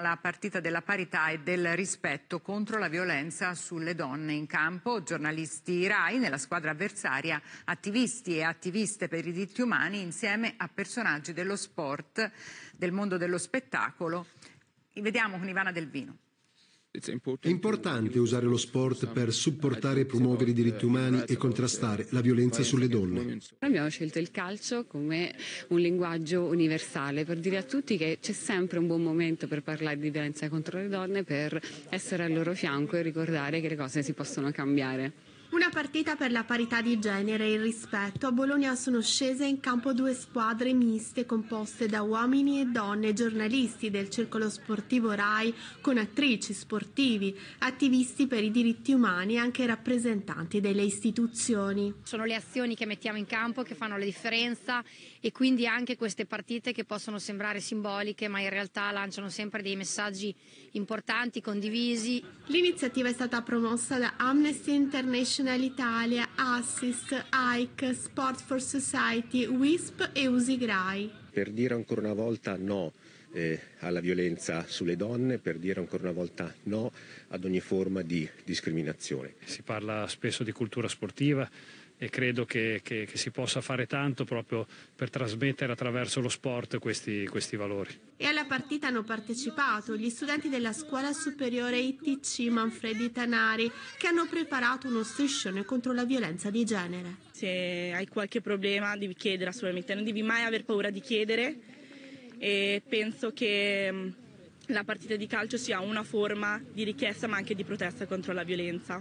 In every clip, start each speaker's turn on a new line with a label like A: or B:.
A: la partita della parità e del rispetto contro la violenza sulle donne in campo, giornalisti RAI nella squadra avversaria, attivisti e attiviste per i diritti umani insieme a personaggi dello sport, del mondo dello spettacolo. Vediamo con Ivana Delvino. È importante usare lo sport per supportare e promuovere i diritti umani e contrastare la violenza sulle donne. Abbiamo scelto
B: il calcio come un linguaggio universale per dire a tutti che c'è sempre un buon momento per parlare di violenza contro le donne, per essere al loro fianco e ricordare che le cose
A: si possono cambiare.
C: Una partita per la parità di genere e il rispetto. A Bologna sono scese in campo due squadre miste composte da uomini e donne, giornalisti del circolo sportivo RAI, con attrici, sportivi, attivisti per i diritti umani e anche rappresentanti delle istituzioni. Sono le azioni che mettiamo in campo che fanno la differenza e quindi anche queste partite che possono sembrare simboliche ma in realtà lanciano sempre dei messaggi importanti, condivisi. L'iniziativa è stata promossa da Amnesty International International Italia, Assist, Ike, Sport for Society, WISP e Usigrai. Per dire ancora una volta no eh, alla violenza sulle donne, per dire ancora una volta no ad ogni forma di discriminazione. Si
A: parla spesso di cultura sportiva e credo che, che, che, si possa fare tanto proprio per trasmettere attraverso lo sport questi, questi valori.
C: E alla partita hanno partecipato gli studenti della scuola superiore ITC Manfredi Tanari che hanno preparato uno striscione contro la violenza di genere. Se hai qualche problema devi chiedere assolutamente, non devi mai aver paura di chiedere e penso che mm, la partita di calcio sia una forma di richiesta ma anche di protesta contro la violenza.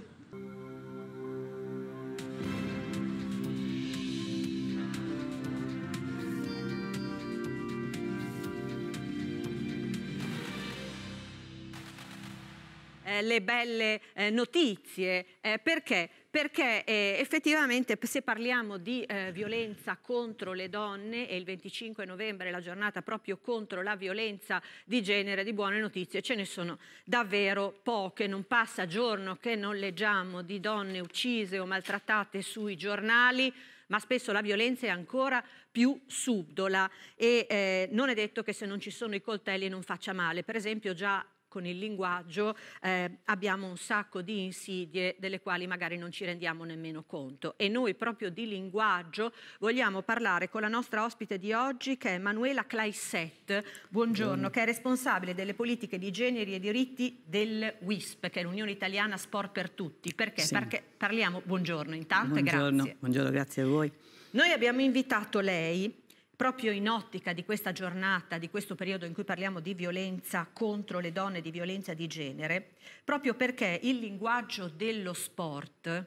A: eh, le belle eh, notizie. Eh, perché? Perché eh, effettivamente se parliamo di eh, violenza contro le donne e il 25 novembre è la giornata proprio contro la violenza di genere, di buone notizie ce ne sono davvero poche. Non passa giorno che non leggiamo di donne uccise o maltrattate sui giornali ma spesso la violenza è ancora più subdola e eh, non è detto che se non ci sono i coltelli non faccia male. Per esempio già con il linguaggio eh, abbiamo un sacco di insidie delle quali magari non ci rendiamo nemmeno conto. E noi proprio di linguaggio vogliamo parlare con la nostra ospite di oggi che è Manuela Claisset, buongiorno, mm. che è responsabile delle politiche di generi e diritti del WISP, che è l'Unione Italiana Sport per Tutti. Perché? Sì. Perché parliamo, buongiorno intanto, buongiorno, grazie.
B: Buongiorno, grazie a voi.
A: Noi abbiamo invitato lei proprio in ottica di questa giornata, di questo periodo in cui parliamo di violenza contro le donne, di violenza di genere, proprio perché il linguaggio dello sport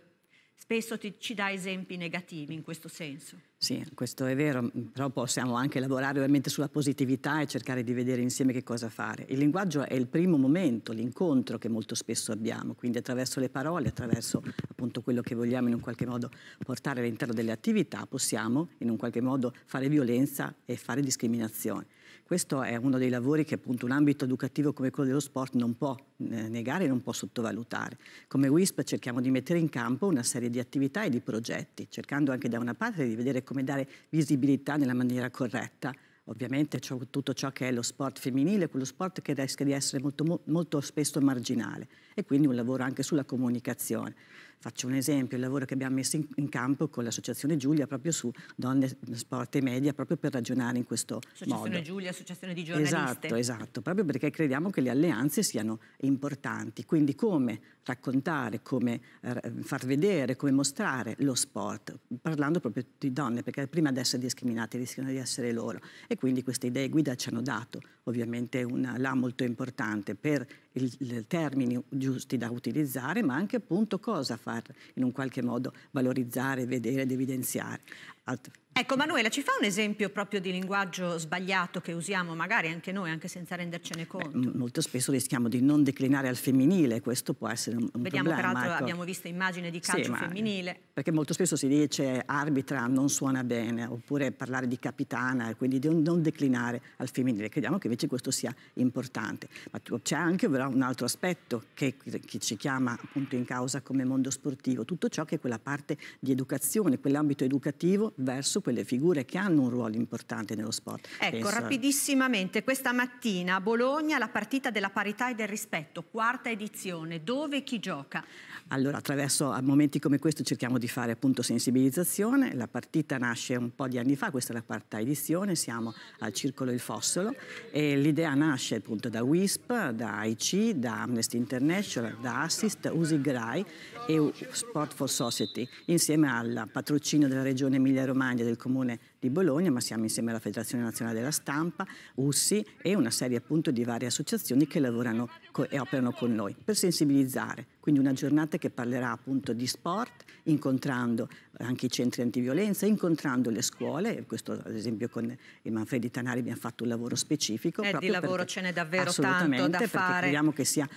A: Spesso ti, ci dà esempi negativi in questo senso.
B: Sì, questo è vero, però possiamo anche lavorare veramente sulla positività e cercare di vedere insieme che cosa fare. Il linguaggio è il primo momento, l'incontro che molto spesso abbiamo, quindi attraverso le parole, attraverso appunto quello che vogliamo in un qualche modo portare all'interno delle attività, possiamo in un qualche modo fare violenza e fare discriminazione. Questo è uno dei lavori che appunto un ambito educativo come quello dello sport non può eh, negare e non può sottovalutare. Come WISP cerchiamo di mettere in campo una serie di attività e di progetti, cercando anche da una parte di vedere come dare visibilità nella maniera corretta ovviamente tutto ciò che è lo sport femminile, quello sport che rischia di essere molto, molto, spesso marginale e quindi un lavoro anche sulla comunicazione. Faccio un esempio, il lavoro che abbiamo messo in, in campo con l'Associazione Giulia proprio su donne, sport e media, proprio per ragionare in questo Associazione modo. Associazione
A: Giulia, Associazione di giornaliste. Esatto,
B: esatto, proprio perché crediamo che le alleanze siano importanti, quindi come raccontare, come eh, far vedere, come mostrare lo sport, parlando proprio di donne, perché prima di essere discriminate rischiano di essere loro. E quindi queste idee guida ci hanno dato ovviamente un là molto importante per i termini giusti da utilizzare, ma anche appunto cosa far in un qualche modo valorizzare, vedere ed evidenziare. Altro. Ecco,
A: Manuela, ci fa un esempio proprio di linguaggio sbagliato che usiamo magari anche noi, anche senza rendercene conto?
B: Beh, molto spesso rischiamo di non declinare al femminile, questo può essere un, un Vediamo, problema. Vediamo, peraltro, ecco. abbiamo
A: visto immagini di calcio sì, eh, femminile.
B: Perché molto spesso si dice arbitra non suona bene, oppure parlare di capitana, quindi di non declinare al femminile. Crediamo che invece questo sia importante. Ma c'è anche però un altro aspetto che, che ci chiama appunto in causa come mondo sportivo, tutto ciò che è quella parte di educazione, quell'ambito educativo verso quelle figure che hanno un ruolo importante nello sport. Ecco, Penso...
A: rapidissimamente, questa mattina a Bologna la partita della parità e del rispetto, quarta edizione, dove chi gioca?
B: Allora, attraverso a momenti come questo cerchiamo di fare appunto sensibilizzazione, la partita nasce un po' di anni fa, questa è la quarta edizione, siamo al Circolo Il Fossolo e l'idea nasce appunto da WISP, da IC, da Amnesty International, da Assist, USIGRAI e Sport for Society, insieme al patrocinio della Regione Emilia-Romagna, del del comune di Bologna, ma siamo insieme alla Federazione Nazionale della Stampa, USSI e una serie appunto di varie associazioni che lavorano e operano con noi per sensibilizzare. Quindi una giornata che parlerà appunto di sport, incontrando anche i centri antiviolenza, incontrando le scuole, questo ad esempio con il Manfredi Tanari abbiamo fatto un lavoro specifico. Eh, di lavoro perché, ce n'è davvero tanto da fare. Chiediamo che sia,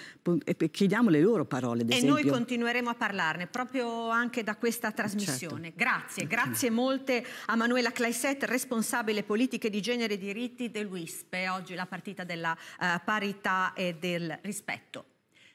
B: chiediamo le loro parole, ad esempio. E noi
A: continueremo a parlarne proprio anche da questa trasmissione. Certo. Grazie, grazie molte a Manuela Clay dai set responsabile politiche di genere e diritti dell'UISPE, oggi la partita della uh, parità e del rispetto.